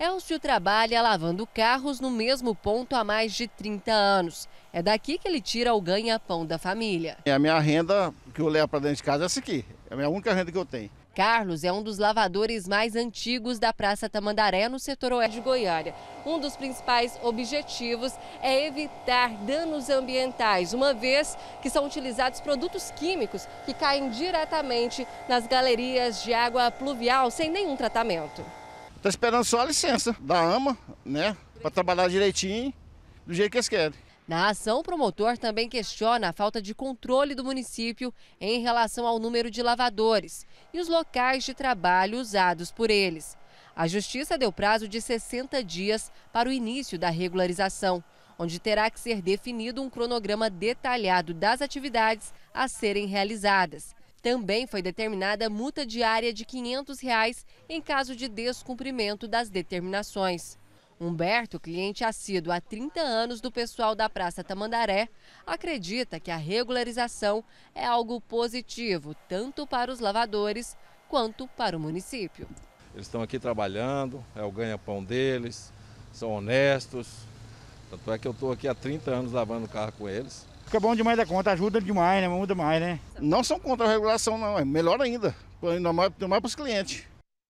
Elcio trabalha lavando carros no mesmo ponto há mais de 30 anos. É daqui que ele tira o ganha-pão da família. É a minha renda que eu levo para dentro de casa é essa aqui. É a minha única renda que eu tenho. Carlos é um dos lavadores mais antigos da Praça Tamandaré, no setor oeste de Goiânia. Um dos principais objetivos é evitar danos ambientais, uma vez que são utilizados produtos químicos que caem diretamente nas galerias de água pluvial sem nenhum tratamento. Tô esperando só a licença da AMA, né? Para trabalhar direitinho, do jeito que eles querem. Na ação, o promotor também questiona a falta de controle do município em relação ao número de lavadores e os locais de trabalho usados por eles. A Justiça deu prazo de 60 dias para o início da regularização, onde terá que ser definido um cronograma detalhado das atividades a serem realizadas. Também foi determinada multa diária de R$ 500 reais em caso de descumprimento das determinações. Humberto, cliente assíduo há 30 anos do pessoal da Praça Tamandaré, acredita que a regularização é algo positivo tanto para os lavadores quanto para o município. Eles estão aqui trabalhando, é o ganha-pão deles, são honestos. Tanto é que eu estou aqui há 30 anos lavando o carro com eles. Fica bom demais da conta, ajuda demais, né? Muda mais, né? Não são contra a regulação, não, é melhor ainda. Ainda mais, mais para os clientes.